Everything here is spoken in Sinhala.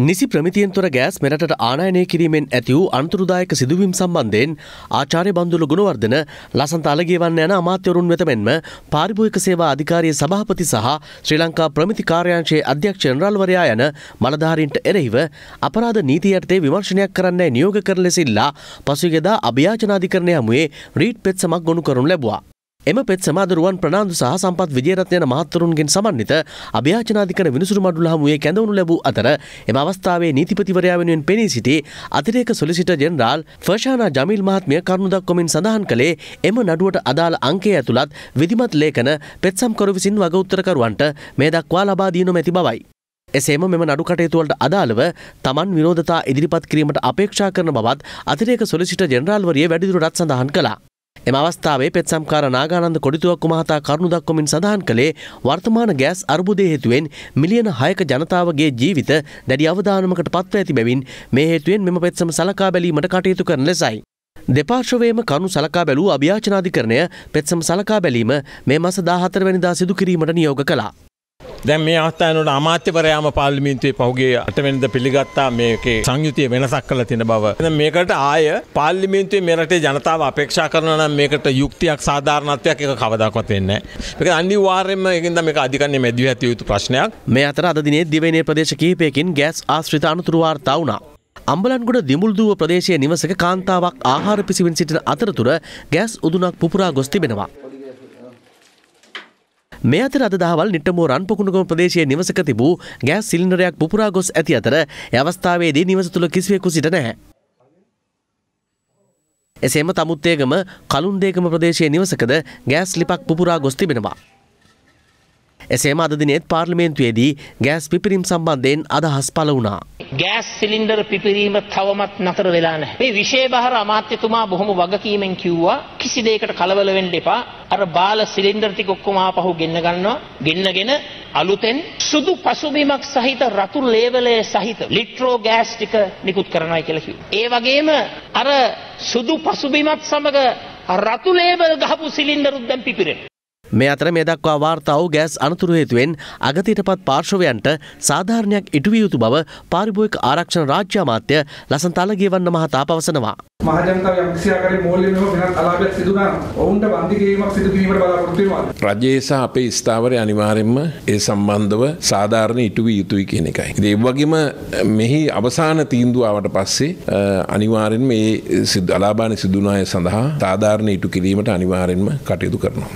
නිසි ප්‍රමිතියන්තොර ගෑස් මෙරට ආනයනය කිරීමෙන් ඇති වූ අන්තුරුදායක සිදුවීම් සම්බන්ධයෙන් ආචාරය බන්දුල ගුණවර්ධන ලසන්තාලගේ වන්න යන අමාත්‍යවරුන් වෙත මෙන්ම පාරිභෝයක සේවා අධිකාරයේ සභාපති සහ ශ්‍රී ලංකා ප්‍රමිති කාර්යාංශයේ අධ්‍යක්ෂ ජනරල්වරයා යන මලධාරීන්ට එරෙහිව අපරාධ නීති යටතේ විමර්ශනයක් කරන්නේ නියෝග කර ලෙසිල්ලා පසුගියදා අභියාචනාධිකරණය හමුවේ රීට් පෙත් සමක් ගොනු කරනු ලැබුවා. එම පෙත් සමාදරුවන් ප්‍රනාාන්දු සහ සම්පත් විජේරත් යන මහත්තරුන්ගෙන් සමන්විත අභ්‍යාචනාධිකන විනිසුරු මඩුල හමුවේ කැඳවනු ලැබූ අතර එම අවස්ථාවේ නීතිපතිවරයා වෙනුවෙන් පෙනී සිටි අතිරේක සොලිසිට ජෙනරාල් ෆර්ෂානා ජමිල් මහත්මය කරුණු දක්කොමින් සඳහන් කළේ එම නඩුවට අදාළ අංකය ඇතුළත් විධිමත් ලේඛන පෙත්සම්කරු විසින් වගඋත්තරකරුවන්ට මේ දක්වා ලබා දීනු ඇති බවයි. එසේම මෙම නඩු කටයුතුවලට අදාළව තමන් විරෝධතා ඉදිරිපත් කිරීමට අපේක්ෂා කරන බවත් අතිරේක සොලිසිට ජෙනරාල්වරිය වැඩිදුරටත් සඳහන් කළා. එම අවස්ථාවේ පෙත් සම්කාර නාගානන්ද කොඩිතුවක් මහතා කරුණු දක්වමින් සඳහන් කළේ වර්තමාන ගෑස් අර්බුදය හේතුවෙන් මිලියන හයක ජනතාවගේ ජීවිත දැඩි අවධානමකට පත්ව ඇති බැවින් මේ හේතුවෙන් මෙම පෙත්සම සලකා බැලීමට කටයුතු කරන ලෙසයි. දෙපාර්ශවයේම කරුණු සලකා බැලූ අභ්‍යාචනාධිකරණය පෙත්සම සලකා බැලීම මේ මස 14 වැනිදා සිදු කිරීමට නියෝග කළා. දැන් මේ අවස්ථානට අමාත්‍යවරයාම පාර්ලිමින්තුවේ පහුගේ අටවෙනිද පිළිගත්තා මේකේ සංයුතිය වෙනසක් කළ තියෙන බව. මේකට ආය පාර්ලිමින්තුවේ මෙරටේ ජනතාව අපේක්ෂා කරනවා නම් මේකට යුක්තියක් සාධාරණත්වයක් එක කවදාකවත් වෙන්නේ නැහැ. මේක අනිවාර්යයෙන්ම ඒකින්ද මේක අධිකරණයේ මැදිව ඇති යුතු ප්‍රශ්නයක්. මේ අතර අද දිනේ දිවයිනේ ප්‍රදේශ කිහිපයකින් ගෑස් ආශ්‍රිත අනතුරු වාර්තා වුණා. අම්බලන්ගොඩ දිමුල්දුව ප්‍රදේශය නිවසක කාන්තාවක් ආහාර පිසිවින් සිටින අතරතුර ගෑස් උදුනක් පුපුරා ගොස් තිබෙනවා. මේ අතර අද දහවල් නිට්ටමෝ රන්පොකුණුගම ප්‍රදේශයේ නිවසක තිබූ ගෑස් සිලින්ඩරයක් පුපුරා ගොස් ඇති අතර අවස්ථාවේදී නිවස තුළ කිසිවෙකු සිට නැහැ. එසේම තමුත්තේගම කලුන්දේකම ප්‍රදේශයේ නිවසකද ගෑස් ලිපක් පුපුරා ගොස් තිබෙනවා. එසේම අද දිනෙත් පාර්ලිමේන්තුවේදී ගෑස් පිපිරීම් සම්බන්ධයෙන් අදහස් පළ වුණා. ගෑස් සිලින්ඩර් පිපිරීම තවමත් නතර වෙලා නැහැ. මේ විශේෂ බහර අමාත්‍යතුමා බොහොම වගකීමෙන් කිව්වා කිසි දෙයකට කලබල වෙන්න එපා. අර බාල සිලින්ඩර් ටික ඔක්කොම ආපහු ගෙන්න ගන්නවා. ගෙන්නගෙන අලුතෙන් සුදු පසුබිමක් සහිත රතු ලේබලය සහිත ලිට්‍රෝ ගෑස් ටික නිකුත් කරනවා කියලා කිව්වා. ඒ වගේම අර සුදු පසුබිමත් සමග රතු ලේබල් ගහපු සිලින්ඩරුත් දැන් පිපිරෙනවා. මේ අතර මේ දක්වා වාර්තා වූ ගෑස් අනතුරු හේතුවෙන් අගතියටපත් පාර්ශවයන්ට සාධාරණයක් ඉටුවිය යුතු බව පාරිභෝගික ආරක්ෂණ රාජ්‍ය අමාත්‍ය ලසන්තල ගේවන්න මහතා පවසනවා. මහජනතාව යම්කිසියාකාරයේ මූල්‍යනම වෙනත් අලාභයක් සිදු නම් ඔවුන්ට වන්දි කිරීමක් සිදු කිරීමට බලාපොරොත්තු වෙනවා. රජයේ සහ අපේ ස්ථාවරය අනිවාර්යයෙන්ම ඒ සම්බන්ධව සාධාරණ ඉටුවිය යුතුයි කියන එකයි. ඉතින් ඒ වගේම මෙහි අවසාන තීන්දුව ආවට පස්සේ අනිවාර්යයෙන්ම මේ අලාභාන සිදුනාය සඳහා සාධාරණ ඉටු කිරීමට අනිවාර්යයෙන්ම කටයුතු කරනවා.